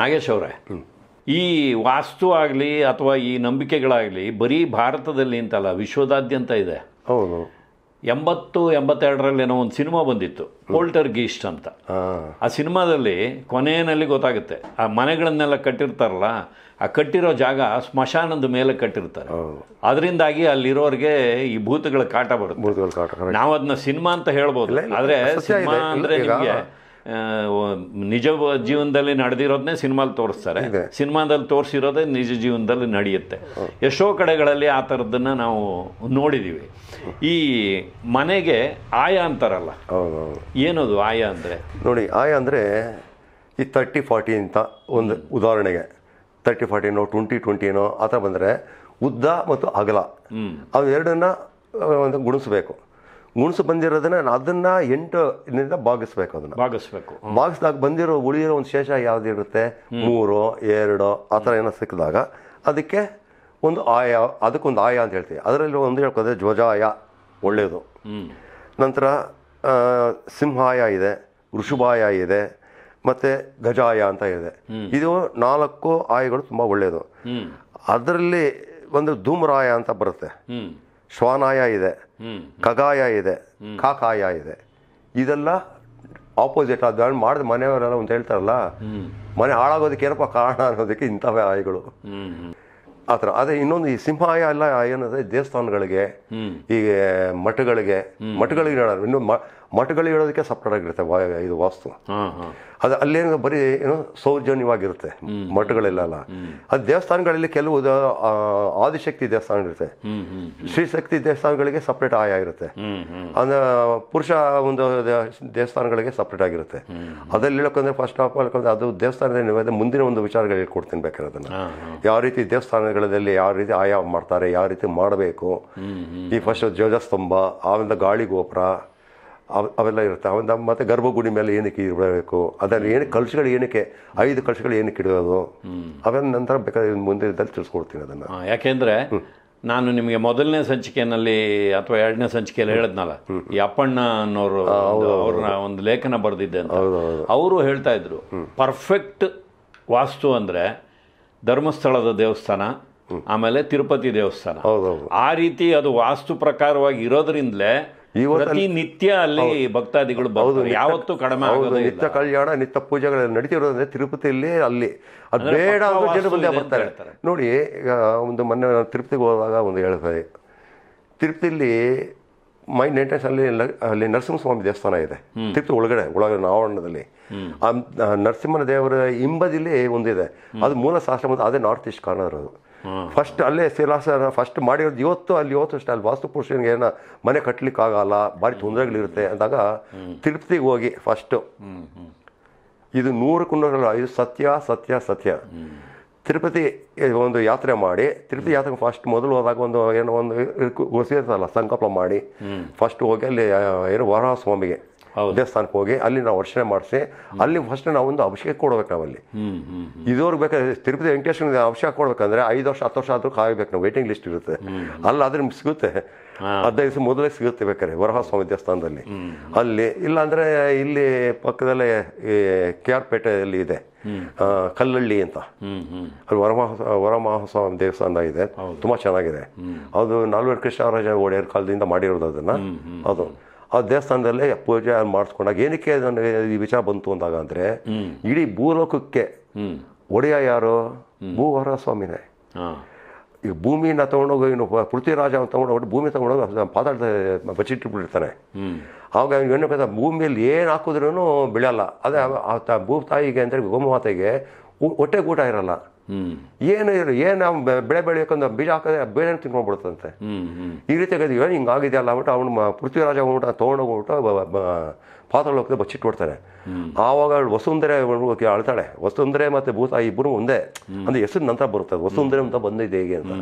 ನಾಗೇಶ್ ಅವರೇ ಈ ವಾಸ್ತು ಆಗಲಿ ಅಥವಾ ಈ ನಂಬಿಕೆಗಳಾಗಲಿ ಬರೀ ಭಾರತದಲ್ಲಿ ಅಂತಲ್ಲ ವಿಶ್ವದಾದ್ಯಂತ ಇದೆ ಹೌದು ಎಂಬತ್ತು ಎಂಬತ್ತೆರಡರಲ್ಲಿ ಏನೋ ಒಂದು ಸಿನಿಮಾ ಬಂದಿತ್ತು ಪೋಲ್ಟರ್ ಗೀಸ್ಟ್ ಅಂತ ಆ ಸಿನಿಮಾದಲ್ಲಿ ಕೊನೆಯಲ್ಲಿ ಗೊತ್ತಾಗುತ್ತೆ ಆ ಮನೆಗಳನ್ನೆಲ್ಲ ಕಟ್ಟಿರ್ತಾರಲ್ಲ ಆ ಕಟ್ಟಿರೋ ಜಾಗ ಸ್ಮಶಾನದ ಮೇಲೆ ಕಟ್ಟಿರ್ತಾರೆ ಅದರಿಂದಾಗಿ ಅಲ್ಲಿರೋರಿಗೆ ಈ ಭೂತಗಳ ಕಾಟ ಬರುತ್ತೆ ನಾವು ಅದನ್ನ ಸಿನಿಮಾ ಅಂತ ಹೇಳ್ಬೋದು ಆದ್ರೆ ಸಿನಿಮಾ ಅಂದ್ರೆ ನಿಮಗೆ ನಿಜ ಜೀವನದಲ್ಲಿ ನಡೆದಿರೋದನ್ನೇ ಸಿನಿಮಾಲ್ ತೋರಿಸ್ತಾರೆ ಸಿನಿಮಾದಲ್ಲಿ ತೋರಿಸಿರೋದೇ ನಿಜ ಜೀವನದಲ್ಲಿ ನಡೆಯುತ್ತೆ ಎಷ್ಟೋ ಕಡೆಗಳಲ್ಲಿ ಆ ಥರದ್ದನ್ನು ನಾವು ನೋಡಿದ್ದೀವಿ ಈ ಮನೆಗೆ ಆಯ ಅಂತಾರಲ್ಲ ಏನದು ಆಯ ಅಂದರೆ ನೋಡಿ ಆಯ ಅಂದರೆ ಈ ತರ್ಟಿ ಫಾರ್ಟಿ ಅಂತ ಒಂದು ಉದಾಹರಣೆಗೆ ತರ್ಟಿ ಫಾರ್ಟಿನೋ ಟ್ವೆಂಟಿ ಟ್ವೆಂಟಿನೋ ಆ ಥರ ಬಂದರೆ ಉದ್ದ ಮತ್ತು ಅಗಲ ಅವೆರಡನ್ನ ಒಂದು ಗುಣಿಸ್ಬೇಕು ಗುಣಸು ಬಂದಿರೋದನ್ನ ಅದನ್ನ ಎಂಟು ಭಾಗಿಸ್ಬೇಕು ಅದನ್ನ ಭಾಗಿಸ್ಬೇಕು ಭಾಗಿಸಿದಾಗ ಬಂದಿರೋ ಉಳಿಯೋ ಒಂದು ಶೇಷ ಯಾವ್ದಿರುತ್ತೆ ಮೂರು ಎರಡು ಆ ಥರ ಏನೋ ಸಿಕ್ಕಿದಾಗ ಅದಕ್ಕೆ ಒಂದು ಆಯ ಅದಕ್ಕೊಂದು ಆಯ ಅಂತ ಹೇಳ್ತೀವಿ ಅದರಲ್ಲಿ ಒಂದು ಹೇಳ್ಕೋದ್ರೆ ಧ್ವಜಾಯ ಒಳ್ಳೆಯದು ನಂತರ ಸಿಂಹಾಯ ಇದೆ ಋಷುಭಾಯ ಇದೆ ಮತ್ತು ಗಜಾಯ ಅಂತ ಇದೆ ಇದು ನಾಲ್ಕು ಆಯಗಳು ತುಂಬ ಒಳ್ಳೆಯದು ಅದರಲ್ಲಿ ಒಂದು ಧೂಮ್ರಾಯ ಅಂತ ಬರುತ್ತೆ ಶ್ವಾನಾಯ ಇದೆ ಕಗಾಯ ಇದೆ ಕಾಕಾಯ ಇದೆ ಇದೆಲ್ಲ ಆಪೋಸಿಟ್ ಅದು ಮಾಡಿದ ಮನೆಯವರೆಲ್ಲ ಅಂತ ಹೇಳ್ತಾರಲ್ಲ ಮನೆ ಹಾಳಾಗೋದಕ್ಕೆ ಏನಪ್ಪ ಕಾರಣ ಅನ್ನೋದಕ್ಕೆ ಇಂಥವೇ ಆಯಗಳು ಆ ಥರ ಅದೇ ಇನ್ನೊಂದು ಈ ಸಿಂಹಾಯ ಎಲ್ಲ ಏನಂದರೆ ದೇವಸ್ಥಾನಗಳಿಗೆ ಈ ಮಠಗಳಿಗೆ ಮಠಗಳಿಗೆ ಇನ್ನೊಂದು ಮಠಗಳು ಹೇಳೋದಕ್ಕೆ ಸಪ್ರೇಟ್ ಆಗಿರುತ್ತೆ ಇದು ವಾಸ್ತು ಅದು ಅಲ್ಲೇನು ಬರೀ ಏನು ಸೌಜನ್ಯವಾಗಿರುತ್ತೆ ಮಠಗಳೆಲ್ಲ ಅದು ದೇವಸ್ಥಾನಗಳಲ್ಲಿ ಕೆಲವು ಆದಿಶಕ್ತಿ ದೇವಸ್ಥಾನಗಳಿರುತ್ತೆ ಶ್ರೀಶಕ್ತಿ ದೇವಸ್ಥಾನಗಳಿಗೆ ಸಪ್ರೇಟ್ ಆಯ ಇರುತ್ತೆ ಅಂದ್ರೆ ಪುರುಷ ಒಂದು ದೇವಸ್ಥಾನಗಳಿಗೆ ಸಪ್ರೇಟ್ ಆಗಿರುತ್ತೆ ಅದ್ರಲ್ಲಿ ಹೇಳಕ್ಕಂದ್ರೆ ಫಸ್ಟ್ ಆಫ್ ಆಲ್ ಅದು ದೇವಸ್ಥಾನದ ಮುಂದಿನ ಒಂದು ವಿಚಾರಗಳು ಹೇಳ್ಕೊಡ್ತೀನಿ ಬೇಕಾದ್ರೆ ಯಾವ ರೀತಿ ದೇವಸ್ಥಾನಗಳಲ್ಲಿ ಯಾವ ರೀತಿ ಆಯಾಮ ಮಾಡ್ತಾರೆ ಯಾವ ರೀತಿ ಮಾಡಬೇಕು ಈ ಫಸ್ಟ್ ಜ್ವಜಸ್ತಂಭ ಆಮೇಲೆ ಗಾಳಿ ಗೋಪುರ ಅವೆಲ್ಲ ಇರುತ್ತೆ ಅವನ ಮತ್ತು ಗರ್ಭಗುಡಿ ಮೇಲೆ ಏನಕ್ಕೆ ಇಡಬೇಕು ಅದರಲ್ಲಿ ಏನು ಕಲಶಗಳು ಏನಕ್ಕೆ ಐದು ಕಲಶಗಳು ಏನಕ್ಕೆ ಇಡೋದು ಅವೆಲ್ಲ ನಂತರ ಬೇಕಾದ್ರೆ ಮುಂದೆ ತಿಳಿಸ್ಕೊಡ್ತೀನಿ ಅದನ್ನು ಯಾಕೆಂದರೆ ನಾನು ನಿಮಗೆ ಮೊದಲನೇ ಸಂಚಿಕೆಯಲ್ಲಿ ಅಥವಾ ಎರಡನೇ ಸಂಚಿಕೆಯಲ್ಲಿ ಹೇಳದ್ನಲ್ಲ ಈ ಅಪ್ಪಣ್ಣ ಅನ್ನೋರು ಅವ್ರನ್ನ ಒಂದು ಲೇಖನ ಬರೆದಿದ್ದೆ ಅಂತ ಅವರು ಹೇಳ್ತಾ ಇದ್ರು ಪರ್ಫೆಕ್ಟ್ ವಾಸ್ತು ಅಂದರೆ ಧರ್ಮಸ್ಥಳದ ದೇವಸ್ಥಾನ ಆಮೇಲೆ ತಿರುಪತಿ ದೇವಸ್ಥಾನ ಆ ರೀತಿ ಅದು ವಾಸ್ತು ಪ್ರಕಾರವಾಗಿ ಇರೋದ್ರಿಂದಲೇ ಇವತ್ತು ನಿತ್ಯ ಅಲ್ಲಿ ಭಕ್ತಾದಿಗಳು ಹೌದು ಯಾವತ್ತೂ ಕಡಿಮೆ ಹೌದು ನಿತ್ಯ ಕಲ್ಯಾಣ ನಿತ್ಯ ಪೂಜೆಗಳು ನಡೀತಿರೋದಂದ್ರೆ ತಿರುಪತಿಯಲ್ಲಿ ಅಲ್ಲಿ ಅದು ಬೇಡ ಅಂತ ಜನ ಬಂದೇ ಬರ್ತಾರೆ ನೋಡಿ ಈಗ ಒಂದು ಮೊನ್ನೆ ನಾನು ತಿರುಪತಿಗೆ ಹೋದಾಗ ಒಂದು ಹೇಳ್ತಾರೆ ತಿರುಪತಿಯಲ್ಲಿ ಮೈ ನೆಂಟೆನ್ಸ್ ಅಲ್ಲಿ ಅಲ್ಲಿ ನರಸಿಂಹಸ್ವಾಮಿ ದೇವಸ್ಥಾನ ಇದೆ ತಿರುಪತಿ ಒಳಗಡೆ ಒಳಗಡೆ ಆವರಣದಲ್ಲಿ ನರಸಿಂಹನ ದೇವರ ಹಿಂಬದಿಲಿ ಒಂದಿದೆ ಅದು ಮೂಲ ಶಾಸ್ತ್ರ ಅದೇ ನಾರ್ತ್ ಈಸ್ಟ್ ಕಾರ್ನರ್ ಅದು ಫಸ್ಟ್ ಅಲ್ಲೇ ಶಿಲಾಸ ಫಸ್ಟ್ ಮಾಡಿರೋದು ಇವತ್ತು ಅಲ್ಲಿ ಇವತ್ತು ಅಷ್ಟೇ ಅಲ್ಲಿ ವಾಸ್ತು ಪುರುಷನಿಗೆ ಏನೋ ಮನೆ ಕಟ್ಟಲಿಕ್ಕಾಗಲ್ಲ ಭಾರಿ ತೊಂದರೆಗಳಿರುತ್ತೆ ಅಂದಾಗ ತಿರುಪತಿಗೆ ಹೋಗಿ ಫಸ್ಟು ಇದು ನೂರು ಕುಂಡಗಳ ಇದು ಸತ್ಯ ಸತ್ಯ ಸತ್ಯ ತಿರುಪತಿ ಒಂದು ಯಾತ್ರೆ ಮಾಡಿ ತಿರುಪತಿ ಯಾತ್ರೆ ಫಸ್ಟ್ ಮೊದಲು ಹೋದಾಗ ಒಂದು ಏನೋ ಒಂದು ಗುಸಿರ್ತಲ್ಲ ಸಂಕಲ್ಪ ಮಾಡಿ ಫಸ್ಟ್ ಹೋಗಿ ಅಲ್ಲಿ ಏನು ವರಹ ಸ್ವಾಮಿಗೆ ದೇವಸ್ಥಾನಕ್ಕೆ ಹೋಗಿ ಅಲ್ಲಿ ನಾವು ವರ್ಷಣೆ ಮಾಡಿಸಿ ಅಲ್ಲಿ ಫಸ್ಟ್ ನಾವೊಂದು ಅಭಿಷೇಕ ಕೊಡ್ಬೇಕು ನಾವಲ್ಲಿ ಇದುವರೆಗೆ ಬೇಕಾದ್ರೆ ತಿರುಪತಿ ವೆಂಕಟೇಶ್ವರ ಅಭಿಷೇಕ ಕೊಡ್ಬೇಕಂದ್ರೆ ಐದು ವರ್ಷ ಹತ್ತು ವರ್ಷ ಆದರೂ ಕಾಯ್ಬೇಕು ನಾವು ವೇಟಿಂಗ್ ಲಿಸ್ಟ್ ಇರುತ್ತೆ ಅಲ್ಲಿ ಆದ್ರೆ ನಿಮ್ಗೆ ಸಿಗುತ್ತೆ ಹದಿನೈದು ದಿವಸ ಮೊದಲೇ ಸಿಗುತ್ತೆ ಬೇಕಾದ್ರೆ ಸ್ವಾಮಿ ದೇವಸ್ಥಾನದಲ್ಲಿ ಅಲ್ಲಿ ಇಲ್ಲಾಂದ್ರೆ ಇಲ್ಲಿ ಪಕ್ಕದಲ್ಲೇ ಈ ಕೆ ಆರ್ ಪೇಟೆಯಲ್ಲಿ ಇದೆ ಕಲ್ಲಳ್ಳಿ ಅಂತ ಅಲ್ಲಿ ವರಮಹ ವರಮಹಾಸ್ವಾಮಿ ದೇವಸ್ಥಾನ ಇದೆ ತುಂಬಾ ಚೆನ್ನಾಗಿದೆ ಅದು ನಾಲ್ವರು ಕೃಷ್ಣರಾಜ ಒಡೆಯರ್ ಕಾಲದಿಂದ ಮಾಡಿರೋದು ಅದನ್ನ ಅದು ಆ ದೇವಸ್ಥಾನದಲ್ಲಿ ಪೂಜೆ ಮಾಡಿಸ್ಕೊಂಡಾಗ ಏನಕ್ಕೆ ನನಗೆ ಈ ವಿಚಾರ ಬಂತು ಅಂದಾಗ ಅಂದರೆ ಇಡೀ ಭೂಲೋಕಕ್ಕೆ ಒಡೆಯ ಯಾರು ಭೂವರ ಸ್ವಾಮಿನೇ ಈ ಭೂಮಿನ ತೊಗೊಂಡೋಗಿ ಇನ್ನು ಪೃಥ್ವಿರಾಜ ತಗೊಂಡೋಗಿ ಭೂಮಿ ತೊಗೊಂಡೋಗಿ ಪಾತಾಡ್ತಾ ಬಚ್ಚಿಟ್ಬಿಟ್ಟಿರ್ತಾನೆ ಆವಾಗ ಏನು ಭೂಮಿಯಲ್ಲಿ ಏನು ಹಾಕಿದ್ರೂ ಬೆಳೆಯಲ್ಲ ಅದೇ ಭೂ ತಾಯಿಗೆ ಅಂದರೆ ಗೋಮಾತೆಗೆ ಹೊಟ್ಟೆಗೂಟ ಇರಲ್ಲ ಏನು ಏನೋ ಏನು ನಾವು ಬೆಳೆ ಬೆಳೆಯೋಕಂದ್ರೆ ಬೀಜ ಹಾಕಿದ್ರೆ ಬೇರೆ ತಿನ್ಕೊಂಡ್ಬಿಡುತ್ತಂತೆ ಈ ರೀತಿ ರೀತಿಯಾಗಿ ಏನು ಹಿಂಗಾಗಿದೆ ಅಲ್ಲ ಅಂದ್ಬಿಟ್ಟು ಅವನು ಪೃಥ್ವಿರಾಜ ಹೋಗ್ಬಿಟ್ಟು ತೊಗೊಂಡೋಗ್ಬಿಟ್ಟು ಪಾತ್ರಲೋಕದ ಆವಾಗ ವಸುಂಧರೆ ಅಳ್ತಾಳೆ ವಸುಂಧರೆ ಮತ್ತೆ ಭೂತ ಇಬ್ಬರು ಒಂದೇ ಅಂದ್ರೆ ಹೆಸರು ನಂತರ ಬರುತ್ತೆ ವಸುಂಧರೆ ಅಂತ ಬಂದಿದೆ ಹೇಗೆ ಅಂತ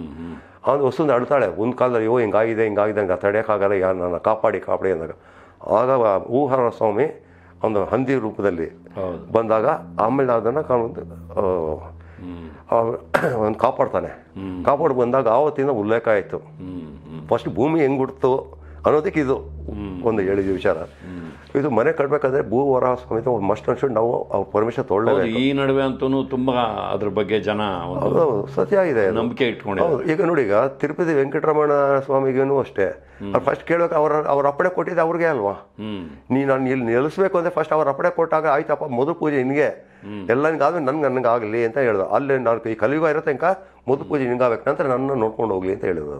ಅವ್ನು ವಸುಂಧರೆ ಅಳ್ತಾಳೆ ಒಂದು ಕಾಲದಲ್ಲಿ ಯೋ ಹಿಂಗಾಗಿದೆ ಹಿಂಗಾಗಿದೆ ಹಂಗೆ ತಡೆಯೋಕ್ಕಾಗಲ್ಲ ಯಾರು ಕಾಪಾಡಿ ಕಾಪಾಡಿ ಅಂದಾಗ ಆಗ ಊಹರ ಸ್ವಾಮಿ ಒಂದು ಹಂದಿ ರೂಪದಲ್ಲಿ ಬಂದಾಗ ಆಮೇಲೆ ಅದನ್ನ ಕಾಣುತ್ತೆ ಒಂದು ಕಾಪಾಡ್ತಾನೆ ಕಾಪಾಡಿ ಬಂದಾಗ ಆವತ್ತಿಂದ ಉಲ್ಲೇಖ ಆಯಿತು ಫಸ್ಟ್ ಭೂಮಿ ಹುಡ್ತು ಅನ್ನೋದಕ್ಕೆ ಇದು ಒಂದು ಹೇಳಿದ ವಿಚಾರ ಇದು ಮನೆ ಕಟ್ಟಬೇಕಾದ್ರೆ ಭೂ ವರ ಸಮೇತ ಒಂದು ಮಸ್ಟ್ ಅನ್ಸ್ಕೊಂಡು ನಾವು ಅವ್ರ ಪರ್ಮಿಷನ್ ತೊಗೊಳ್ಳೇಬೇಕು ಈ ನಡುವೆ ಅಂತೂ ತುಂಬಾ ಅದ್ರ ಬಗ್ಗೆ ಜನ ಸತ್ಯ ಇದೆ ನಂಬಿಕೆ ಇಟ್ಕೊಂಡು ಈಗ ನೋಡಿ ಈಗ ತಿರುಪತಿ ವೆಂಕಟರಮಣ ಸ್ವಾಮಿಗೇನು ಅಷ್ಟೇ ಅವ್ರು ಫಸ್ಟ್ ಕೇಳಬೇಕು ಅವ್ರ ಅವ್ರ ಅಪ್ಪಣೆ ಕೊಟ್ಟಿದ್ದೆ ಅವ್ರಿಗೆ ಅಲ್ವಾ ನೀ ನಾನು ಇಲ್ಲಿ ನಿಲ್ಲಿಸ್ಬೇಕು ಅಂದ್ರೆ ಫಸ್ಟ್ ಅವ್ರ ಅಪ್ಪಣೆ ಕೊಟ್ಟಾಗ ಆಯ್ತಪ್ಪ ಮೊದಲು ಪೂಜೆ ನಿನಗೆ ಎಲ್ಲನಿಗಾದ್ರೂ ನನ್ಗೆ ನನಗೆ ಆಗಲಿ ಅಂತ ಹೇಳಿದ್ರು ಅಲ್ಲಿ ನಾನು ಈ ಕಲಿಯುಗ ಇರೋ ತನಕ ಮುದು ಪೂಜೆ ಹಿಂಗಾಗಬೇಕು ನಂತರ ನನ್ನ ನೋಡ್ಕೊಂಡು ಹೋಗ್ಲಿ ಅಂತ ಹೇಳಿದ್ರು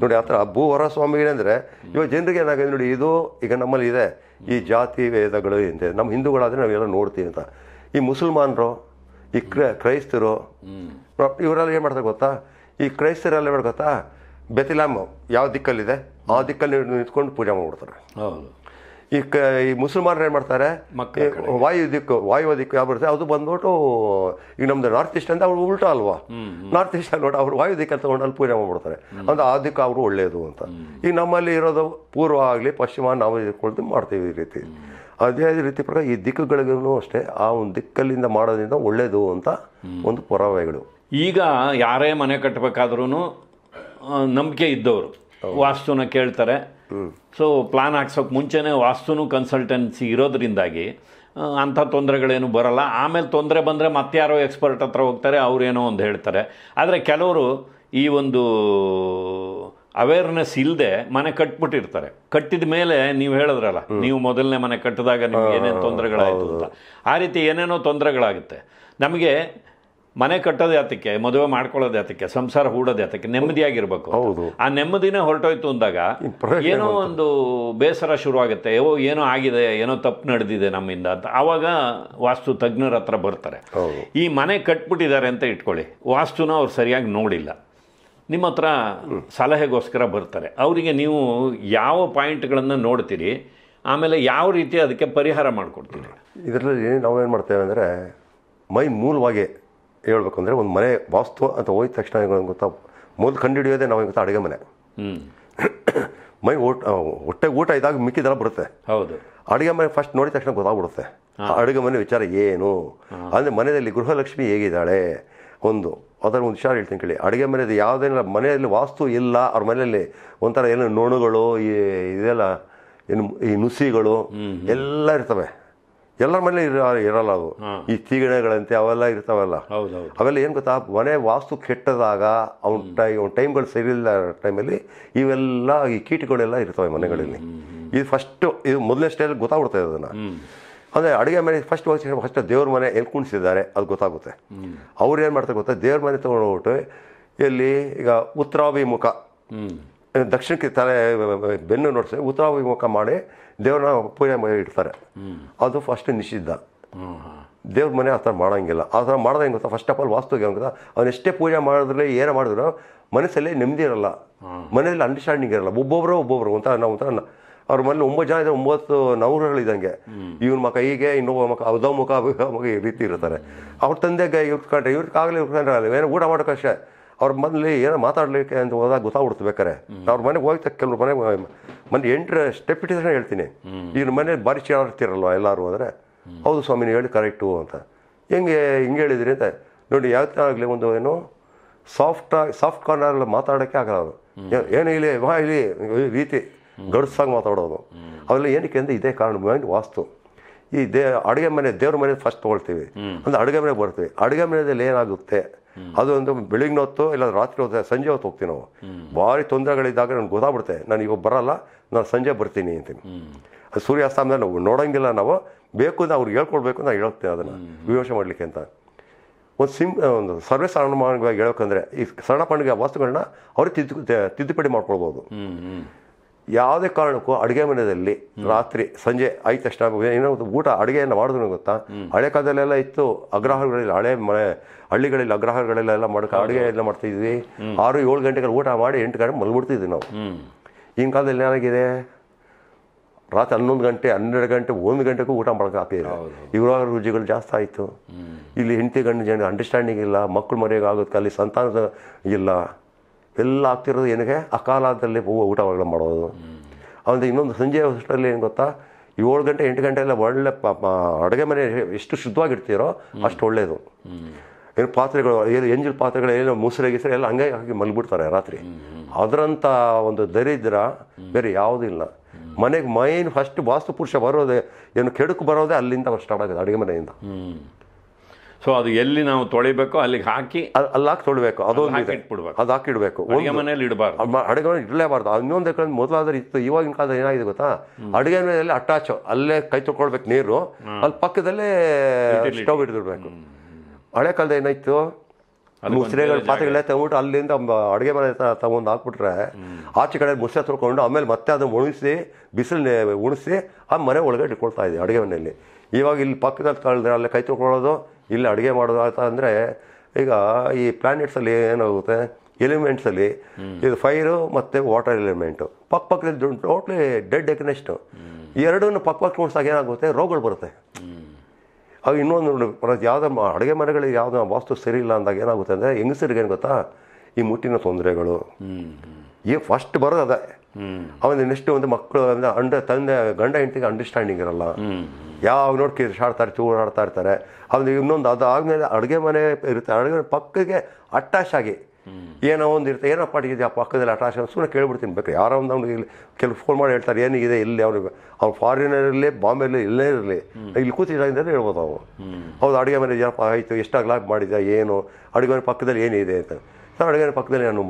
ನೋಡಿ ಆ ಥರ ಭೂವರ ಸ್ವಾಮಿ ಅಂದರೆ ಇವಾಗ ಜನರಿಗೆ ಏನಾಗಿದೆ ನೋಡಿ ಇದು ಈಗ ನಮ್ಮಲ್ಲಿ ಇದೆ ಈ ಜಾತಿ ವೇದಗಳು ಅಂತ ನಮ್ಮ ಹಿಂದೂಗಳಾದರೆ ನಾವೆಲ್ಲ ನೋಡ್ತೀವಿ ಅಂತ ಈ ಮುಸಲ್ಮಾನರು ಈ ಕ್ರ ಕ್ರೈಸ್ತರು ಇವರೆಲ್ಲ ಏನು ಮಾಡ್ತಾರೆ ಗೊತ್ತಾ ಈ ಕ್ರೈಸ್ತರೆಲ್ಲ ಏನು ಗೊತ್ತಾ ಬೆತಿಲಾಮ್ ಯಾವ ದಿಕ್ಕಲ್ಲಿದೆ ಆ ದಿಕ್ಕಲ್ಲಿ ನಿಂತ್ಕೊಂಡು ಪೂಜೆ ಮಾಡಿಬಿಡ್ತಾರೆ ಹೌದು ಈ ಕ ಈ ಮುಸಲ್ಮಾನರು ಏನು ಮಾಡ್ತಾರೆ ವಾಯು ದಿಕ್ಕು ವಾಯುವ ದಿಕ್ಕು ಯಾವ ಬರುತ್ತೆ ಅದು ಬಂದ್ಬಿಟ್ಟು ಈಗ ನಮ್ದು ನಾರ್ತ್ ಈಸ್ಟ್ ಅಂತ ಅವ್ರು ಉಲ್ಟ ಅಲ್ವಾ ನಾರ್ತ್ ಈಸ್ಟ್ ಅಲ್ಲಿ ನೋಡಿ ಅವ್ರು ವಾಯು ದಿಕ್ಕಲ್ಲಿ ತೊಗೊಂಡು ಅಲ್ಲಿ ಪೂಜೆ ಮಾಡ್ಬಿಡ್ತಾರೆ ಅಂದ್ರೆ ಆ ದಿಕ್ಕು ಅವರು ಒಳ್ಳೆಯದು ಅಂತ ಈಗ ನಮ್ಮಲ್ಲಿ ಇರೋದು ಪೂರ್ವ ಆಗಲಿ ಪಶ್ಚಿಮ ನಾವು ಇದ್ಕೊಳ್ತೀವಿ ಮಾಡ್ತೀವಿ ಈ ರೀತಿ ಅದೇ ರೀತಿ ಪ್ರಕಾರ ಈ ದಿಕ್ಕುಗಳಿಗೂ ಅಷ್ಟೇ ಆ ಒಂದು ದಿಕ್ಕಲ್ಲಿಂದ ಮಾಡೋದ್ರಿಂದ ಒಳ್ಳೆಯದು ಅಂತ ಒಂದು ಪುರಾವೆಗಳು ಈಗ ಯಾರೇ ಮನೆ ಕಟ್ಟಬೇಕಾದ್ರೂ ನಂಬಿಕೆ ಇದ್ದವರು ವಾಸ್ತುನ ಕೇಳ್ತಾರೆ ಸೊ ಪ್ಲಾನ್ ಹಾಕ್ಸೋಕೆ ಮುಂಚೆನೇ ವಾಸ್ತುನು ಕನ್ಸಲ್ಟೆನ್ಸಿ ಇರೋದ್ರಿಂದಾಗಿ ಅಂಥ ತೊಂದರೆಗಳೇನು ಬರಲ್ಲ ಆಮೇಲೆ ತೊಂದರೆ ಬಂದರೆ ಮತ್ತೆ ಯಾರೋ ಎಕ್ಸ್ಪರ್ಟ್ ಹತ್ರ ಹೋಗ್ತಾರೆ ಅವರೇನೋ ಒಂದು ಹೇಳ್ತಾರೆ ಆದರೆ ಕೆಲವರು ಈ ಒಂದು ಅವೇರ್ನೆಸ್ ಇಲ್ಲದೆ ಮನೆ ಕಟ್ಬಿಟ್ಟಿರ್ತಾರೆ ಕಟ್ಟಿದ ಮೇಲೆ ನೀವು ಹೇಳಿದ್ರಲ್ಲ ನೀವು ಮೊದಲನೇ ಮನೆ ಕಟ್ಟಿದಾಗ ನಿಮ್ಗೆ ಏನೇನು ತೊಂದರೆಗಳಾಯಿತು ಅಂತ ಆ ರೀತಿ ಏನೇನೋ ತೊಂದರೆಗಳಾಗುತ್ತೆ ನಮಗೆ ಮನೆ ಕಟ್ಟೋದು ಯಾತಕ್ಕೆ ಮದುವೆ ಮಾಡ್ಕೊಳ್ಳೋದು ಯಾತಕ್ಕೆ ಸಂಸಾರ ಹೂಡೋದು ಯಾತಕ್ಕೆ ನೆಮ್ಮದಿಯಾಗಿರ್ಬೇಕು ಹೌದು ಆ ನೆಮ್ಮದಿನೇ ಹೊರಟೋಯ್ತು ಅಂದಾಗ ಏನೋ ಒಂದು ಬೇಸರ ಶುರುವಾಗುತ್ತೆ ಓ ಏನೋ ಆಗಿದೆ ಏನೋ ತಪ್ಪು ನಡೆದಿದೆ ನಮ್ಮಿಂದ ಅಂತ ಆವಾಗ ವಾಸ್ತು ತಜ್ಞರ ಹತ್ರ ಬರ್ತಾರೆ ಈ ಮನೆ ಕಟ್ಬಿಟ್ಟಿದ್ದಾರೆ ಅಂತ ಇಟ್ಕೊಳ್ಳಿ ವಾಸ್ತುನ ಅವ್ರು ಸರಿಯಾಗಿ ನೋಡಿಲ್ಲ ನಿಮ್ಮ ಹತ್ರ ಸಲಹೆಗೋಸ್ಕರ ಬರ್ತಾರೆ ಅವರಿಗೆ ನೀವು ಯಾವ ಪಾಯಿಂಟ್ಗಳನ್ನು ನೋಡ್ತೀರಿ ಆಮೇಲೆ ಯಾವ ರೀತಿ ಅದಕ್ಕೆ ಪರಿಹಾರ ಮಾಡಿಕೊಡ್ತೀರಿ ಇದರಲ್ಲಿ ನಾವೇನು ಏನು ಮಾಡ್ತೇವೆ ಅಂದರೆ ಮೈ ಮೂಲವಾಗಿ ಹೇಳ್ಬೇಕು ಅಂದರೆ ಒಂದು ಮನೆ ವಾಸ್ತು ಅಂತ ಹೋಯ್ತ ತಕ್ಷಣ ಗೊತ್ತಾ ಮೊದಲು ಕಂಡು ಹಿಡಿಯೋದೇ ನಾವು ಗೊತ್ತಾ ಅಡುಗೆ ಮನೆ ಮೈ ಊಟ ಹೊಟ್ಟೆ ಊಟ ಇದಾಗ ಮಿಕ್ಕಿದೆಲ್ಲ ಬರುತ್ತೆ ಹೌದು ಅಡುಗೆ ಮನೆ ಫಸ್ಟ್ ನೋಡಿದ ತಕ್ಷಣ ಗೊತ್ತಾಗ್ಬಿಡುತ್ತೆ ಅಡುಗೆ ಮನೆ ವಿಚಾರ ಏನು ಅಂದರೆ ಮನೆಯಲ್ಲಿ ಗೃಹಲಕ್ಷ್ಮಿ ಹೇಗಿದ್ದಾಳೆ ಒಂದು ಅದರ ಒಂದು ವಿಚಾರ ಹೇಳ್ತೀನಿ ಕೇಳಿ ಅಡುಗೆ ಮನೆಯದು ಯಾವುದೇನ ಮನೆಯಲ್ಲಿ ವಾಸ್ತು ಇಲ್ಲ ಅವ್ರ ಮನೆಯಲ್ಲಿ ಒಂಥರ ಏನು ನೋಣುಗಳು ಈ ಇದೆಲ್ಲ ಏನು ಈ ನುಸಿಗಳು ಎಲ್ಲ ಇರ್ತವೆ ಎಲ್ಲರ ಮನೇಲಿ ಇರ ಇರಲ್ಲ ಅದು ಈ ತೀಗಣೆಗಳಂತೆ ಅವೆಲ್ಲ ಇರ್ತಾವಲ್ಲ ಅವೆಲ್ಲ ಏನು ಗೊತ್ತಾ ಮನೆ ವಾಸ್ತು ಕೆಟ್ಟದಾಗ ಅವ್ನ ಟೈ ಅವ್ನ ಟೈಮ್ಗಳು ಸರಿಯಿಲ್ಲ ಟೈಮಲ್ಲಿ ಇವೆಲ್ಲ ಈ ಕೀಟಗಳೆಲ್ಲ ಇರ್ತವೆ ಮನೆಗಳಲ್ಲಿ ಇದು ಫಸ್ಟು ಇದು ಮೊದಲನೇ ಸ್ಟೇಜಲ್ಲಿ ಗೊತ್ತಾಗ್ಬಿಡ್ತದೆ ಅದನ್ನು ಅಂದರೆ ಅಡುಗೆ ಮನೆ ಫಸ್ಟ್ ಹೋಗಿ ಫಸ್ಟ್ ದೇವ್ರ ಮನೆ ಎಲ್ಲಿ ಕುಣಿಸಿದ್ದಾರೆ ಅದು ಗೊತ್ತಾಗುತ್ತೆ ಅವ್ರು ಏನು ಮಾಡ್ತಾರೆ ಗೊತ್ತಾ ದೇವ್ರ ಮನೆ ತೊಗೊಂಡು ಇಲ್ಲಿ ಈಗ ಉತ್ತರಾಭಿಮುಖ ದಕ್ಷಿಣಕ್ಕೆ ತಲೆ ಬೆನ್ನು ನೋಡಿಸಿ ಉತ್ತರಾಭಿಮುಖ ಮಾಡಿ ದೇವ್ರನ್ನ ಪೂಜೆ ಮನೆ ಇಡ್ತಾರೆ ಅದು ಫಸ್ಟ್ ನಿಷಿದ್ಧ ದೇವ್ರ ಮನೆ ಆ ಥರ ಮಾಡೋಂಗಿಲ್ಲ ಆ ಥರ ಮಾಡೋದು ಗೊತ್ತಾ ಫಸ್ಟ್ ಆಫ್ ಆಲ್ ವಾಸ್ತು ಹೆಂಗೆ ಗೊತ್ತಾ ಅವ್ನು ಎಷ್ಟೇ ಪೂಜೆ ಮಾಡಿದ್ರೆ ಏನೇ ಮಾಡಿದ್ರು ಮನಸ್ಸಲ್ಲಿ ನೆಮ್ಮದಿ ಇರಲ್ಲ ಮನೆಯಲ್ಲಿ ಅಂಡರ್ಸ್ಟ್ಯಾಂಡಿಂಗ್ ಇರಲ್ಲ ಒಬ್ಬೊಬ್ಬರು ಒಬ್ಬೊಬ್ರು ಒಂಥರ ನಾವು ಒಂಥರ ಅವ್ರ ಮನೇಲಿ ಒಂಬತ್ತು ಜನ ಇದ್ದಾರೆ ಒಂಬತ್ತು ನವರುಗಳಿದ್ದಂಗೆ ಇವ್ನ ಮಕ ಹೀಗೆ ಇನ್ನೊಬ್ಬ ಮಕ್ಕ ಅದೋ ಮುಖ ಮಗ ಈ ರೀತಿ ಇರ್ತಾರೆ ಅವ್ರ ತಂದೆಗೆ ಇವ್ರು ಕಂಡ್ರೆ ಇವ್ರಿಗೆ ಆಗಲಿ ಇವ್ರು ಕಂಡ್ರೆ ಏನೋ ಊಟ ಮಾಡೋಕ್ಕಷ್ಟೇ ಅವ್ರ ಮನೇಲಿ ಏನೋ ಮಾತಾಡಲಿಕ್ಕೆ ಅಂತ ಹೋದಾಗ ಗೊತ್ತಾಗ್ಬಿಡ್ತು ಬೇಕಾರೆ ಅವ್ರ ಮನೆಗೆ ಹೋಗ್ತಾ ಕೆಲವ್ರು ಮನೆ ಮನೆ ಎಂಟ್ರೆ ಸ್ಟೆಪ್ ಇಟ್ಟಿದ್ರೆ ಹೇಳ್ತೀನಿ ಈಗ ಮನೆ ಭಾರಿ ಚೆನ್ನಾಗಿರ್ತಿರಲ್ವ ಎಲ್ಲರೂ ಅಂದರೆ ಹೌದು ಸ್ವಾಮಿನ ಹೇಳಿ ಕರೆಕ್ಟು ಅಂತ ಹೆಂಗೆ ಹಿಂಗೆ ಹೇಳಿದ್ರಿ ಅಂತ ನೋಡಿ ಯಾವತ್ತೇ ಆಗಲಿ ಒಂದು ಏನು ಸಾಫ್ಟಾಗಿ ಸಾಫ್ಟ್ ಕಾರ್ನರಲ್ಲಿ ಮಾತಾಡೋಕ್ಕೆ ಆಗಲ್ಲ ಅವರು ಏನು ಇಲ್ಲಿ ವಾ ಇಲ್ಲಿ ರೀತಿ ಗಡ್ಸಾಗಿ ಮಾತಾಡೋದು ಅವೆಲ್ಲ ಏನಕ್ಕೆ ಅಂದರೆ ಇದೇ ಕಾರಣ ಮೈಂಡ್ ವಾಸ್ತು ಈ ದೇ ಅಡುಗೆ ಮನೆ ದೇವ್ರ ಮನೆ ಫಸ್ಟ್ ತೊಗೊಳ್ತೀವಿ ಅಂದರೆ ಅಡುಗೆ ಮನೆಗೆ ಬರ್ತೀವಿ ಅಡುಗೆ ಮನೆಯಲ್ಲಿ ಏನಾಗುತ್ತೆ ಅದೊಂದು ಬೆಳಿಗ್ಗೆ ಹೊತ್ತು ಇಲ್ಲ ರಾತ್ರಿ ಹೊತ್ತು ಸಂಜೆ ಹೊತ್ತು ಹೋಗ್ತೀವಿ ನಾವು ಭಾರಿ ತೊಂದರೆಗಳಿದ್ದಾಗ ನನಗೆ ಗೊತ್ತಾಗ್ಬಿಡುತ್ತೆ ನಾನು ಈಗ ಬರಲ್ಲ ನಾನು ಸಂಜೆ ಬರ್ತೀನಿ ಅಂತೀನಿ ಅದು ಸೂರ್ಯಾಸ್ತಮೇಲೆ ನಾವು ನೋಡೋಂಗಿಲ್ಲ ನಾವು ಬೇಕು ಅಂತ ಅವ್ರಿಗೆ ಹೇಳ್ಕೊಡ್ಬೇಕು ಅಂತ ಹೇಳ್ತೇವೆ ಅದನ್ನು ವಿಮರ್ಶೆ ಮಾಡಲಿಕ್ಕೆ ಅಂತ ಒಂದು ಸಿಮ್ ಒಂದು ಸರ್ವೇ ಸಾಮಾನ್ಯವಾಗಿ ಹೇಳೋಕಂದ್ರೆ ಈ ಸರಣ ಪಂಡಿಗೆ ವಸ್ತುಗಳನ್ನ ಅವ್ರಿಗೆ ತಿದ್ದು ತಿದ್ದುಪಡಿ ಮಾಡ್ಕೊಳ್ಬೋದು ಯಾವುದೇ ಕಾರಣಕ್ಕೂ ಅಡುಗೆ ಮನೆಯಲ್ಲಿ ರಾತ್ರಿ ಸಂಜೆ ಐದು ತಕ್ಷಣ ಏನೋ ಊಟ ಅಡುಗೆಯನ್ನು ಮಾಡಿದ್ರು ಗೊತ್ತಾ ಹಳೆ ಕಾಲದಲ್ಲೆಲ್ಲ ಇತ್ತು ಅಗ್ರಹಗಳಲ್ಲಿ ಹಳೆ ಮನೆ ಹಳ್ಳಿಗಳಲ್ಲಿ ಅಗ್ರಹಾರಗಳಲ್ಲೆಲ್ಲ ಮಾಡ್ಕೊ ಅಡುಗೆ ಎಲ್ಲ ಮಾಡ್ತಿದ್ವಿ ಆರು ಏಳು ಗಂಟೆಗಲ್ಲಿ ಊಟ ಮಾಡಿ ಎಂಟು ಗಂಟೆ ಮಲ್ಬಿಡ್ತಿದ್ವಿ ನಾವು ಈಗಿನ ಕಾಲದಲ್ಲಿ ಏನಾಗಿದೆ ರಾತ್ರಿ ಹನ್ನೊಂದು ಗಂಟೆ ಹನ್ನೆರಡು ಗಂಟೆ ಒಂದು ಗಂಟೆಗೂ ಊಟ ಮಾಡೋಕೆ ಆಗ್ತಿದೆ ಇವರ ರುಚಿಗಳು ಜಾಸ್ತಿ ಆಯಿತು ಇಲ್ಲಿ ಹೆಂಡತಿ ಗಂಡು ಜನ ಅಂಡರ್ಸ್ಟ್ಯಾಂಡಿಂಗ್ ಇಲ್ಲ ಮಕ್ಕಳು ಆಗೋದಕ್ಕೆ ಅಲ್ಲಿ ಸಂತಾನದ ಇಲ್ಲ ಎಲ್ಲ ಆಗ್ತಿರೋದು ಏನಕ್ಕೆ ಅಕಾಲದಲ್ಲಿ ಊಟ ಮಾಡೋದು ಅವನಿಗೆ ಇನ್ನೊಂದು ಸಂಜೆ ಅಷ್ಟರಲ್ಲಿ ಏನು ಗೊತ್ತಾ ಏಳು ಗಂಟೆ ಎಂಟು ಗಂಟೆ ಎಲ್ಲ ಒಳ್ಳೆ ಅಡುಗೆ ಮನೆ ಎಷ್ಟು ಶುದ್ಧವಾಗಿರ್ತೀರೋ ಅಷ್ಟು ಒಳ್ಳೆಯದು ಏನು ಪಾತ್ರೆಗಳು ಏನು ಎಂಜಿಲ್ ಪಾತ್ರೆಗಳು ಏನು ಮುಸುರೆ ಎಲ್ಲ ಹಂಗೆ ಹಾಕಿ ಮಲ್ಬಿಡ್ತಾರೆ ರಾತ್ರಿ ಅದರಂಥ ಒಂದು ದರಿದ್ರ ಬೇರೆ ಯಾವುದೂ ಇಲ್ಲ ಮನೆಗೆ ಮೈನ್ ಫಸ್ಟ್ ವಾಸ್ತು ಪುರುಷ ಬರೋದೇ ಏನು ಕೆಡುಕು ಬರೋದೇ ಅಲ್ಲಿಂದ ಅವ್ರು ಸ್ಟಾರ್ಟ್ ಆಗೋದು ಅಡುಗೆ ಮನೆಯಿಂದ ಸೊ ಅದು ಎಲ್ಲಿ ನಾವು ತೊಳಿಬೇಕು ಅಲ್ಲಿಗೆ ಹಾಕಿ ಅಲ್ಲಿ ಹಾಕಿ ತೊಳಿಬೇಕು ಅದೊಂದು ಇಟ್ಬಿಡ್ಬೇಕು ಅದು ಹಾಕಿ ಇಡಬೇಕು ಅಡುಗೆ ಮನೆಯಲ್ಲಿ ಇಡಬಾರ್ದು ಅಡುಗೆ ಮನೆ ಇಡಲೇಬಾರ್ದು ಇನ್ನೊಂದು ಮೊದಲಾದ್ರೆ ಇತ್ತು ಇವಾಗಿನ ಕಾಲದಲ್ಲಿ ಏನಾಗಿದೆ ಗೊತ್ತಾ ಅಡುಗೆ ಮನೆಯಲ್ಲಿ ಅಟ್ಯಾಚ್ ಅಲ್ಲೇ ಕೈ ತೊಕೊಳ್ಬೇಕು ನೀರು ಅಲ್ಲಿ ಪಕ್ಕದಲ್ಲೇ ಸ್ಟವ್ ಹಿಡಿದಿಡ್ಬೇಕು ಹಳೆ ಕಾಲದ ಏನಾಯ್ತು ಮುಸ್ರೆಗಳು ಪಾತ್ರೆಗಳೇ ತಗೊಂಡ್ಬಿಟ್ಟು ಅಲ್ಲಿಂದ ಅಡುಗೆ ಮನೆ ತಗೊಂಡು ಹಾಕ್ಬಿಟ್ರೆ ಆಚೆ ಕಡೆ ಮುಸ್ರೆ ತೊಳ್ಕೊಂಡು ಆಮೇಲೆ ಮತ್ತೆ ಅದನ್ನು ಉಣಿಸಿ ಬಿಸಿಲನ್ನೇ ಉಣಿಸಿ ಆ ಮನೆ ಒಳಗಡೆ ಇಟ್ಕೊಳ್ತಾ ಇದೆ ಅಡುಗೆ ಮನೆಯಲ್ಲಿ ಇವಾಗ ಇಲ್ಲಿ ಪಕ್ಕದಲ್ಲಿ ತಳ್ಳಿದ್ರೆ ಅಲ್ಲೇ ಕೈ ತೊಳ್ಕೊಳ್ಳೋದು ಇಲ್ಲಿ ಅಡುಗೆ ಮಾಡೋದು ಆಯ್ತಾ ಅಂದರೆ ಈಗ ಈ ಪ್ಲಾನೆಟ್ಸಲ್ಲಿ ಏನಾಗುತ್ತೆ ಎಲಿಮೆಂಟ್ಸಲ್ಲಿ ಇದು ಫೈರು ಮತ್ತು ವಾಟರ್ ಎಲಿಮೆಂಟು ಪಕ್ಕ ಪಕ್ಕದಲ್ಲಿ ಟೋಟ್ಲಿ ಡೆಡ್ ಎಕ್ನೆಸ್ಟು ಎರಡೂ ಪಕ್ಕ ಪಕ್ಕ ಏನಾಗುತ್ತೆ ರೋಗಗಳು ಬರುತ್ತೆ ಹಾಗೆ ಇನ್ನೊಂದು ನೋಡಿ ಯಾವುದೋ ಅಡುಗೆ ಮನೆಗಳಿಗೆ ಯಾವುದೋ ವಾಸ್ತು ಸರಿ ಇಲ್ಲ ಅಂದಾಗ ಏನಾಗುತ್ತೆ ಅಂದರೆ ಹೆಂಗಸರಿಗೆ ಏನು ಗೊತ್ತಾ ಈ ಮುಟ್ಟಿನ ತೊಂದರೆಗಳು ಈ ಫಸ್ಟ್ ಬರೋದು ಅದೇ ಅವನ ನೆಕ್ಸ್ಟ್ ಒಂದು ಮಕ್ಕಳು ಅಂದರೆ ಅಂಡ ತಂದೆ ಗಂಡ ಹೆಂಡತಿಗೆ ಅಂಡರ್ಸ್ಟ್ಯಾಂಡಿಂಗ್ ಇರಲ್ಲ ಯಾವ ನೋಡಿ ಕಿರ್ಸಾಡ್ತಾರೆ ಚೂರಾಡ್ತಾ ಇರ್ತಾರೆ ಅವ್ನಿಗೆ ಇನ್ನೊಂದು ಅದು ಆದಮೇಲೆ ಅಡುಗೆ ಮನೆ ಇರುತ್ತೆ ಅಡುಗೆ ಪಕ್ಕಗೆ ಪಕ್ಕಕ್ಕೆ ಅಟ್ಯಾಚ್ ಆಗಿ ಏನೋ ಒಂದು ಇರ್ತದೆ ಏನೋ ಇದೆ ಆ ಪಕ್ಕದಲ್ಲಿ ಅಟ್ರಾಕ್ಷನ್ ಸುಮ್ಮನೆ ಕೇಳಿಬಿಡ್ತೀನಿ ಬೇಕು ಯಾರೋ ಒಂದು ಅವ್ನಿಗೆ ಇಲ್ಲಿ ಕೆಲವು ಫೋನ್ ಮಾಡಿ ಹೇಳ್ತಾರೆ ಏನಿದೆ ಇಲ್ಲಿ ಅವ್ನಿಗೆ ಅವ್ನು ಫಾರಿನರ್ ಇರಲಿ ಇರಲಿ ಇಲ್ಲೇ ಇರಲಿ ಇಲ್ಲಿ ಕೂತಿದ್ದಾಗಿಂದ ಹೇಳ್ಬೋದು ಅವನು ಹೌದು ಅಡುಗೆ ಮನೆ ಜನಪ ಆಯಿತು ಎಷ್ಟಾಗಲ ಮಾಡಿದ್ದೆ ಏನು ಅಡುಗೆ ಮನೆ ಪಕ್ಕದಲ್ಲಿ ಏನಿದೆ ಅಂತ ಸರ್ ಅಡುಗೆ ಮನೆ ಪಕ್ಕದಲ್ಲಿ ನಾನು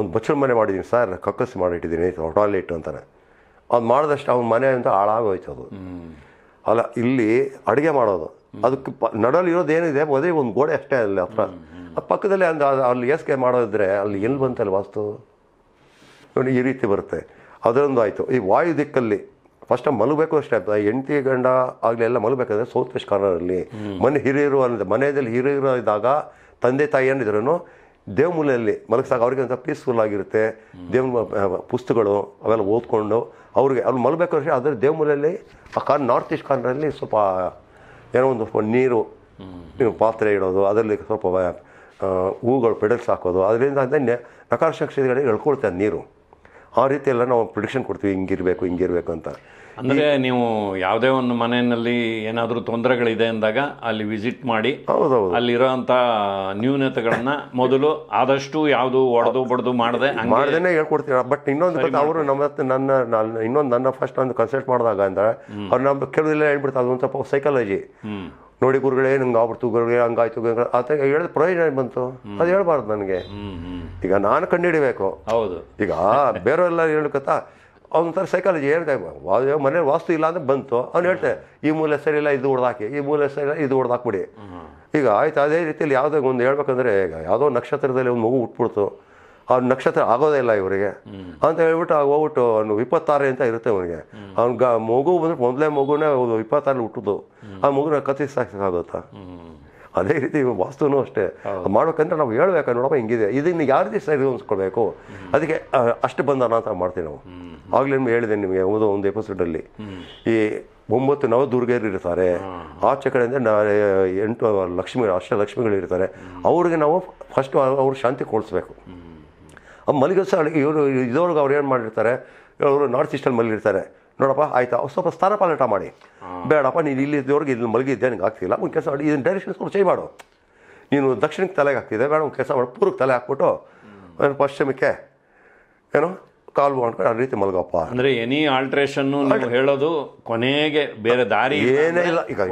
ಒಂದು ಬಚ್ಚಲ ಮನೆ ಮಾಡಿದ್ದೀನಿ ಸರ್ ಕಕ್ಕಸ್ ಮಾಡಿಟ್ಟಿದ್ದೀನಿ ಟಾಯ್ಲೆಟ್ ಅಂತಾನೆ ಅವ್ನು ಮಾಡಿದಷ್ಟು ಅವ್ನ ಮನೆ ಅಂತ ಹಾಳಾಗೋಯ್ತು ಅದು ಅಲ್ಲ ಇಲ್ಲಿ ಅಡುಗೆ ಮಾಡೋದು ಅದಕ್ಕೆ ಇರೋದು ನಡಲಿರೋದೇನಿದೆ ಅದೇ ಒಂದು ಗೋಡೆ ಅಷ್ಟೇ ಅಲ್ಲಿ ಹತ್ರ ಪಕ್ಕದಲ್ಲೇ ಅಂದ ಅಲ್ಲಿ ಏಸ್ಕೆ ಮಾಡೋದಿದ್ರೆ ಅಲ್ಲಿ ಎಲ್ಲಿ ಬಂತಲ್ಲ ವಾಸ್ತು ನೋಡಿ ಈ ರೀತಿ ಬರುತ್ತೆ ಅದರೊಂದು ಆಯಿತು ಈ ವಾಯು ದಿಕ್ಕಲ್ಲಿ ಫಸ್ಟ್ ಮಲಗಬೇಕು ಅಷ್ಟೇ ಎಂಟಿ ಗಂಡ ಆಗಲಿ ಎಲ್ಲ ಮಲಗಬೇಕಾದ್ರೆ ಸೌತ್ ವೆಸ್ಟ್ ಕಾರ್ನರಲ್ಲಿ ಮನೆ ಹಿರಿಯರು ಅನ್ನೋದು ಮನೆಯಲ್ಲಿ ಹಿರಿಯರು ಇದ್ದಾಗ ತಂದೆ ತಾಯಿ ಏನಿದ್ರು ದೇವಮೂಲೆಯಲ್ಲಿ ಮಲಗಿಸಾಗ ಅವ್ರಿಗೆ ಅಂತ ಪೀಸ್ಫುಲ್ ಆಗಿರುತ್ತೆ ದೇವ ಪುಸ್ತಕಗಳು ಅವೆಲ್ಲ ಓದ್ಕೊಂಡು ಅವ್ರಿಗೆ ಅಲ್ಲಿ ಮಲಗಬೇಕು ಅಷ್ಟೇ ಅದರ ದೇವಮೂಲೆಯಲ್ಲಿ ಆ ಕಾರ್ ನಾರ್ತ್ ಈಸ್ಟ್ ಕಾರ್ನರಲ್ಲಿ ಸ್ವಲ್ಪ ಏನೋ ಒಂದು ಸ್ವಲ್ಪ ನೀರು ಪಾತ್ರೆ ಇಡೋದು ಅದರಲ್ಲಿ ಸ್ವಲ್ಪ ಹೂಗಳು ಪೆಡಲ್ಸ್ ಹಾಕೋದು ಅದರಿಂದ ಅದನ್ನೇ ನಕಾರ ನೀರು ಆ ರೀತಿಯೆಲ್ಲ ನಾವು ಪ್ರಿಡಿಕ್ಷನ್ ಕೊಡ್ತೀವಿ ಹಿಂಗಿರಬೇಕು ಹಿಂಗಿರಬೇಕು ಅಂತ ಅಂದ್ರೆ ನೀವು ಯಾವುದೇ ಒಂದು ಮನೆಯಲ್ಲಿ ಏನಾದರೂ ತೊಂದರೆಗಳಿದೆ ಅಂದಾಗ ಅಲ್ಲಿ ವಿಸಿಟ್ ಮಾಡಿ ಹೌದೌದು ನ್ಯೂನತೆಗಳನ್ನ ಮೊದಲು ಆದಷ್ಟು ಯಾವುದು ಒಡೆದು ಬಡದು ಮಾಡದೆ ಮಾಡ್ದೇನೆ ಹೇಳ್ಕೊಡ್ತೀರ ಬಟ್ ಇನ್ನೊಂದು ಅವರು ನಮ್ಮ ನನ್ನ ಇನ್ನೊಂದು ನನ್ನ ಫಸ್ಟ್ ಒಂದು ಕನ್ಸಲ್ಟ್ ಮಾಡಿದಾಗ ಅಂದ್ರೆ ಅವ್ರು ನಮ್ಮ ಕೆಲವೆಲ್ಲ ಹೇಳ್ಬಿಡ್ತಾರೆ ಅದೊಂದು ಸ್ವಲ್ಪ ಸೈಕಾಲಜಿ ನೋಡಿ ಗುರುಗಳೇ ನಂಗೆ ಆಗ್ಬಿಡ್ತು ಗುರುಗಳೇ ಹಂಗಾಯ್ತು ಗುರುಗಳೇ ಹೇಳಿದ ಪ್ರಯೋಜನ ಬಂತು ಅದು ಹೇಳ್ಬಾರ್ದು ನನಗೆ ಈಗ ನಾನು ಕಂಡುಹಿಡಿಬೇಕು ಹೌದು ಈಗ ಬೇರೆಲ್ಲ ಹೇಳ್ಕೊತಾ ಒಂಥರ ಸೈಕಾಲಜಿ ಹೇಳ್ದೆ ಮನೆ ವಾಸ್ತು ಇಲ್ಲ ಅಂದ್ರೆ ಬಂತು ಅವ್ನು ಹೇಳ್ತೆ ಈ ಮೂಲೆ ಸರಿಯಿಲ್ಲ ಇದು ಹೊಡೆದಾಕಿ ಈ ಮೂಲೆ ಸರಿಯಿಲ್ಲ ಇದು ಹೊಡೆದಾಕ್ಬಿಡಿ ಈಗ ಆಯ್ತು ಅದೇ ರೀತಿಯಲ್ಲಿ ಯಾವುದೇ ಒಂದು ಹೇಳ್ಬೇಕಂದ್ರೆ ಈಗ ಯಾವುದೋ ನಕ್ಷತ್ರದಲ್ಲಿ ಒಂದು ಮಗು ಉಟ್ಬಿಡ್ತು ಅವ್ನ ನಕ್ಷತ್ರ ಆಗೋದೇ ಇಲ್ಲ ಇವರಿಗೆ ಅಂತ ಹೇಳ್ಬಿಟ್ಟು ಹೋಗ್ಬಿಟ್ಟು ಅವ್ನು ಇಪ್ಪತ್ತಾರೆ ಅಂತ ಇರುತ್ತೆ ಅವನಿಗೆ ಅವ್ನ ಮಗು ಬಂದ್ರೆ ಮೊದಲೇ ಮಗುನೇ ಇಪ್ಪತ್ತಾರಲ್ಲಿ ಹುಟ್ಟುದು ಆ ಮಗುನ ಕತ್ತಿ ಸಾಕಾಗುತ್ತಾ ಅದೇ ರೀತಿ ವಾಸ್ತುನೂ ಅಷ್ಟೇ ಮಾಡ್ಬೇಕಂದ್ರೆ ನಾವು ಹೇಳ್ಬೇಕು ನೋಡಪ್ಪ ಹಿಂಗಿದೆ ಇದನ್ನು ಯಾವ ರೀತಿ ಸರಿ ಅನ್ಸ್ಕೊಳ್ಬೇಕು ಅದಕ್ಕೆ ಅಷ್ಟು ಬಂದ ಅಂತ ಮಾಡ್ತೀವಿ ನಾವು ಆಗಲೇ ಹೇಳಿದೆ ನಿಮಗೆ ಒಂದು ಒಂದು ಎಪಿಸೋಡಲ್ಲಿ ಈ ಒಂಬತ್ತು ನವ ದುರ್ಗೆಯರು ಇರ್ತಾರೆ ಆಚೆ ಕಡೆಯಿಂದ ನಾ ಎಂಟು ಲಕ್ಷ್ಮಿ ಲಕ್ಷ್ಮಿಗಳು ಇರ್ತಾರೆ ಅವ್ರಿಗೆ ನಾವು ಫಸ್ಟ್ ಅವ್ರು ಶಾಂತಿ ಕೊಡಿಸ್ಬೇಕು ಆ ಮಲಗಿಸ ಇವರು ಇದೋರ್ಗೆ ಅವ್ರು ಏನು ಮಾಡಿರ್ತಾರೆ ಅವರು ನಾರ್ತ್ ಈಸ್ಟಲ್ಲಿ ಮಲಗಿರ್ತಾರೆ ನೋಡಪ್ಪ ಆಯ್ತಾ ಸ್ವಲ್ಪ ಪಾಲಟ ಮಾಡಿ ಬೇಡಪ್ಪ ನೀನು ಇಲ್ಲಿ ಇದ್ದವ್ರಿಗೆ ಇಲ್ಲಿ ಮಲಗಿದ್ದೆ ನನಗೆ ಆಗ್ತಿಲ್ಲ ಒಂದು ಕೆಲಸ ಮಾಡಿ ಇದನ್ನು ಡೈರೆಕ್ಷನ್ ಸ್ವಲ್ಪ ಚೇಂಜ್ ಮಾಡು ನೀನು ದಕ್ಷಿಣಕ್ಕೆ ತಲೆಗೆ ಹಾಕ್ತಿದ್ದೆ ಬೇಡ ಒಂದು ಕೆಲಸ ಮಾಡಿ ಪೂರ್ವಕ್ಕೆ ತಲೆ ಹಾಕ್ಬಿಟ್ಟು ಪಶ್ಚಿಮಕ್ಕೆ ಏನೋ ಕಾಲು ಮಾಡ್ಕೊಂಡು ಆ ರೀತಿ ಮಲಗಪ್ಪ ಅಂದ್ರೆ ಎನಿ ಆಲ್ಟ್ರೇಷನ್ ಹೇಳೋದು ಕೊನೆಗೆ ಬೇರೆ ದಾರಿ ಏನೇ ಇಲ್ಲ ಈಗ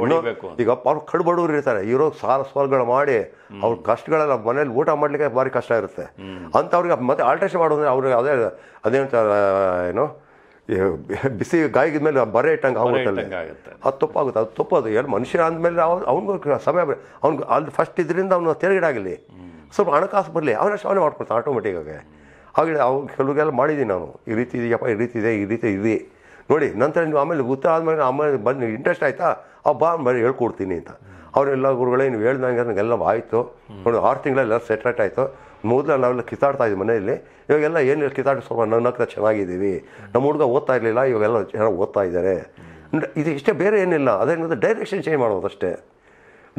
ಈಗ ಅವ್ರು ಕಡು ಇರ್ತಾರೆ ಇರೋ ಸಾಲ ಸ್ವಾಲ್ಗಳು ಮಾಡಿ ಅವ್ರ ಕಷ್ಟಗಳೆಲ್ಲ ಮನೇಲಿ ಊಟ ಮಾಡಲಿಕ್ಕೆ ಭಾರಿ ಕಷ್ಟ ಇರುತ್ತೆ ಅಂತ ಅವ್ರಿಗೆ ಮತ್ತೆ ಆಲ್ಟ್ರೇಷನ್ ಮಾಡೋದ್ರೆ ಅವ್ರಿಗೆ ಅದೇ ಅದೇನಂತ ಏನು ಬಿಸಿ ಗಾಯಗಿದ ಮೇಲೆ ಬರ ಇಟ್ಟಂಗೆ ಆಗುತ್ತೆ ಅದು ತಪ್ಪಾಗುತ್ತೆ ಅದು ತಪ್ಪದು ಎಲ್ಲ ಮನುಷ್ಯ ಅಂದಮೇಲೆ ಅವ್ನು ಅವ್ನಿಗೂ ಸಮಯ ಅವ್ನಿಗೆ ಅಲ್ಲಿ ಫಸ್ಟ್ ಇದರಿಂದ ಅವನು ತೆರೆಗಿಡಾಗಲಿ ಸ್ವಲ್ಪ ಹಣಕಾಸು ಬರಲಿ ಅವನ ಶಾವನೆ ಮಾಡ್ಕೊಳ್ತಾನೆ ಆಗಿ ಹಾಗೆ ಅವ್ನು ಕೆಲವರಿಗೆಲ್ಲ ಮಾಡಿದ್ದೀನಿ ನಾನು ಈ ರೀತಿ ಇದೆಯಪ್ಪ ಈ ರೀತಿ ಇದೆ ಈ ರೀತಿ ಇದೆ ನೋಡಿ ನಂತರ ನೀವು ಆಮೇಲೆ ಗೊತ್ತ ಆದಮೇಲೆ ಆಮೇಲೆ ಬಂದು ಇಂಟ್ರೆಸ್ಟ್ ಆಯಿತಾ ಆ ಬಾ ಹೇಳ್ಕೊಡ್ತೀನಿ ಅಂತ ಅವರೆಲ್ಲ ಗುರುಗಳೇ ನೀವು ಹೇಳ್ದಂಗೆ ನನಗೆಲ್ಲ ಆಯಿತು ನೋಡಿ ಆರು ತಿಂಗಳೆಲ್ಲ ಸೆಟ್ರೇಟ್ ಆಯಿತು ಮೊದಲು ನಾವೆಲ್ಲ ಕಿತ್ತಾಡ್ತಾ ಇದ್ವಿ ಮನೆಯಲ್ಲಿ ಇವಾಗೆಲ್ಲ ಏನಿಲ್ಲ ಕಿತ್ತಾಡಿ ಸ್ವಲ್ಪ ಹತ್ರ ಚೆನ್ನಾಗಿದ್ದೀವಿ ನಮ್ಮ ಹುಡುಗ ಓದ್ತಾ ಇರಲಿಲ್ಲ ಇವಾಗೆಲ್ಲ ಚೆನ್ನಾಗಿ ಓದ್ತಾ ಇದ್ದಾರೆ ಇದು ಇಷ್ಟೇ ಬೇರೆ ಏನಿಲ್ಲ ಅದೇನಂದ್ರೆ ಡೈರೆಕ್ಷನ್ ಚೇಂಜ್ ಮಾಡೋದು ಅಷ್ಟೇ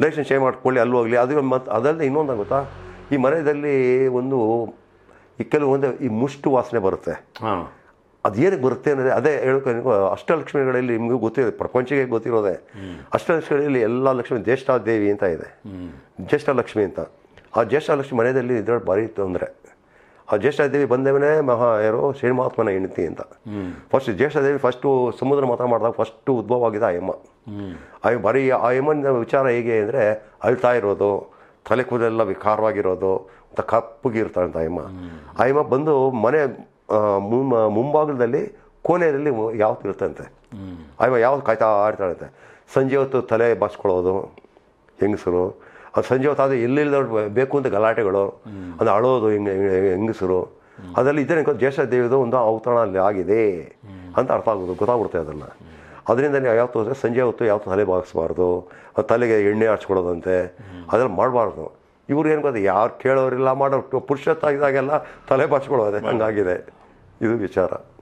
ಡೈರೆಕ್ಷನ್ ಚೇಂಜ್ ಮಾಡ್ಕೊಳ್ಳಿ ಅಲ್ಲೂ ಹೋಗಲಿ ಅದು ಮತ್ತು ಅದಲ್ಲದೆ ಇನ್ನೊಂದು ಗೊತ್ತಾ ಈ ಮನೆಯಲ್ಲಿ ಒಂದು ಈ ಕೆಲವೊಂದು ಈ ಮುಷ್ಟು ವಾಸನೆ ಬರುತ್ತೆ ಅದು ಏನಕ್ಕೆ ಬರುತ್ತೆ ಅಂದರೆ ಅದೇ ಹೇಳ್ಕೊ ಅಷ್ಟಲಕ್ಷ್ಮಿಗಳಲ್ಲಿ ನಿಮಗೂ ಗೊತ್ತಿರೋದು ಪ್ರಪಂಚಕ್ಕೆ ಗೊತ್ತಿರೋದೆ ಅಷ್ಟಲಕ್ಷ್ಮಿಗಳಲ್ಲಿ ಎಲ್ಲ ಲಕ್ಷ್ಮಿ ಜ್ಯೇಷ್ಠ ದೇವಿ ಅಂತ ಇದೆ ಜ್ಯೇಷ್ಠ ಲಕ್ಷ್ಮಿ ಅಂತ ಆ ಜ್ಯೇಷ್ಠಲಕ್ಷ್ಮಿ ಮನೆಯಲ್ಲಿ ಬಾರಿ ಭಾರಿ ಅಂದರೆ ಆ ದೇವಿ ಬಂದವನೇ ಮಹಾ ಯಾರೋ ಶ್ರೀಮಾತ್ಮನ ಹೆಂಡತಿ ಅಂತ ಫಸ್ಟ್ ದೇವಿ ಫಸ್ಟು ಸಮುದ್ರ ಮಾತ್ರ ಮಾಡಿದಾಗ ಫಸ್ಟು ಉದ್ಭವ ಆಗಿದೆ ಆಯಮ್ಮ ಆಯ್ ಆ ಆಯಮ್ಮನ ವಿಚಾರ ಹೇಗೆ ಅಂದರೆ ಅಳ್ತಾ ಇರೋದು ತಲೆ ಕೂದಲೆಲ್ಲ ವಿಕಾರವಾಗಿರೋದು ಅಂತ ಕಪ್ಪುಗಿರ್ತಾಳೆ ಅಂತ ಆ ಆಯಮ್ಮ ಬಂದು ಮನೆ ಮುಂಭಾಗದಲ್ಲಿ ಕೋಣೆಯಲ್ಲಿ ಯಾವತ್ತು ಇರ್ತಂತೆ ಆಯಮ್ಮ ಯಾವತ್ತು ಕಾಯ್ತಾ ಆಡ್ತಾಳಂತೆ ಸಂಜೆ ಹೊತ್ತು ತಲೆ ಬಾಸ್ಕೊಳ್ಳೋದು ಹೆಂಗಸರು ಅದು ಸಂಜೆ ಆದರೆ ಎಲ್ಲಿಲ್ಲದವ್ರು ಬೇಕು ಅಂತ ಗಲಾಟೆಗಳು ಅದು ಅಳೋದು ಹಿಂಗೆ ಹೆಂಗಸರು ಅದರಲ್ಲಿ ಇದ್ದರೆ ಜ್ಯೇಷ್ಠ ದೇವಿದು ಒಂದು ಅವತರಣ ಅಲ್ಲಿ ಆಗಿದೆ ಅಂತ ಅರ್ಥ ಆಗೋದು ಗೊತ್ತಾಗ್ಬಿಡುತ್ತೆ ಅದನ್ನು ಅದರಿಂದ ನೀವು ಯಾವತ್ತು ಅಂದರೆ ಸಂಜೆ ಹೊತ್ತು ಯಾವತ್ತು ತಲೆ ಬಾಗಿಸ್ಬಾರ್ದು ತಲೆಗೆ ಎಣ್ಣೆ ಹಚ್ಕೊಡೋದಂತೆ ಅದೆಲ್ಲ ಮಾಡಬಾರ್ದು ಇವ್ರು ಏನು ಗೊತ್ತಾ ಯಾರು ಕೇಳೋರಿಲ್ಲ ಮಾಡೋ ಪುರುಷತ್ತಾಗಿದ್ದಾಗೆಲ್ಲ ತಲೆ ಬಾಚ್ಕೊಳ್ಳೋದೆ ಹಂಗಾಗಿದೆ ಇದು ವಿಚಾರ